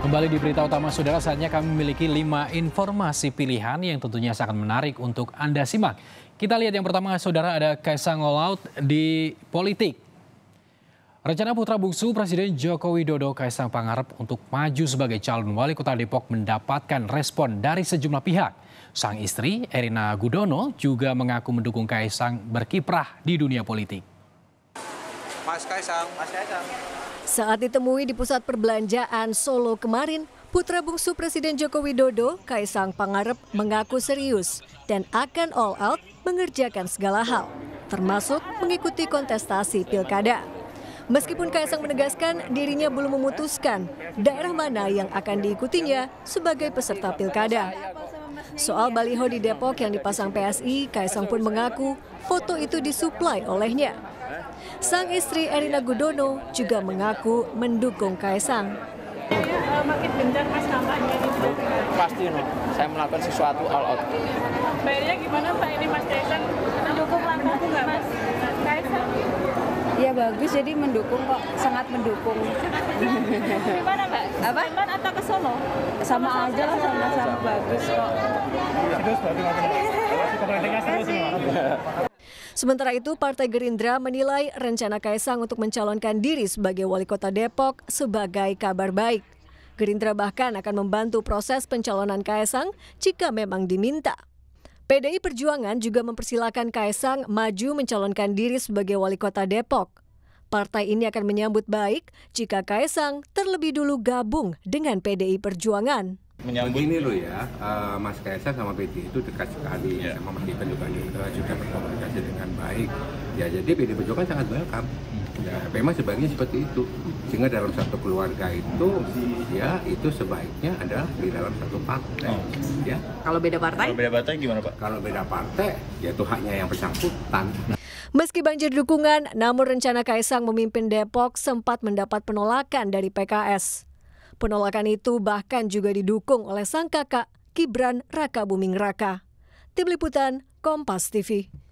Kembali di berita utama saudara, saatnya kami memiliki lima informasi pilihan yang tentunya sangat menarik untuk Anda simak. Kita lihat yang pertama saudara ada Kaisang out di politik. Rencana putra bungsu Presiden Joko Widodo Kaisang Pangarep untuk maju sebagai calon wali kota Depok mendapatkan respon dari sejumlah pihak. Sang istri Erina Gudono juga mengaku mendukung Kaisang berkiprah di dunia politik. Mas Kaisang. Mas Kaisang. Saat ditemui di pusat perbelanjaan Solo kemarin, Putra bungsu Presiden Joko Widodo, Kaisang Pangarep, mengaku serius dan akan all out mengerjakan segala hal, termasuk mengikuti kontestasi pilkada. Meskipun Kaisang menegaskan dirinya belum memutuskan daerah mana yang akan diikutinya sebagai peserta pilkada. Soal baliho di Depok yang dipasang PSI, Kaisang pun mengaku foto itu disuplai olehnya. Sang istri Erina Gudono juga mengaku mendukung Kaisang. makin gencar mas nampaknya gitu. Pasti, no. saya melakukan sesuatu all out. Bayarnya gimana Pak ini Mas Kaisang? bagus jadi mendukung kok sangat mendukung gimana mbak apa Sleman atau ke Solo sama, sama aja lah sama-sama bagus kok Sementara itu, Partai Gerindra menilai rencana Kaisang untuk mencalonkan diri sebagai wali kota Depok sebagai kabar baik. Gerindra bahkan akan membantu proses pencalonan Kaisang jika memang diminta. PDI Perjuangan juga mempersilahkan Kaisang maju mencalonkan diri sebagai wali kota Depok. Partai ini akan menyambut baik jika Kaisang terlebih dulu gabung dengan PDI Perjuangan. Menyambut. Begini loh ya, uh, Mas Kaisang sama PDI itu dekat sekali, ya. sama Mas Gibran juga, sudah juga berkomunikasi dengan baik. Ya jadi PDI Perjuangan sangat welcome. Hmm. Ya, memang sebaiknya seperti itu. Sehingga dalam satu keluarga itu, ya itu sebaiknya adalah di dalam satu partai. Oh. Ya. Kalau beda partai? Kalau beda partai gimana Pak? Kalau beda partai, ya itu haknya yang bersangkutan. Meski banjir dukungan, namun rencana Kaisang memimpin Depok sempat mendapat penolakan dari PKS. Penolakan itu bahkan juga didukung oleh sang kakak, Gibran Raka Buming Raka. Tim Liputan, Kompas TV.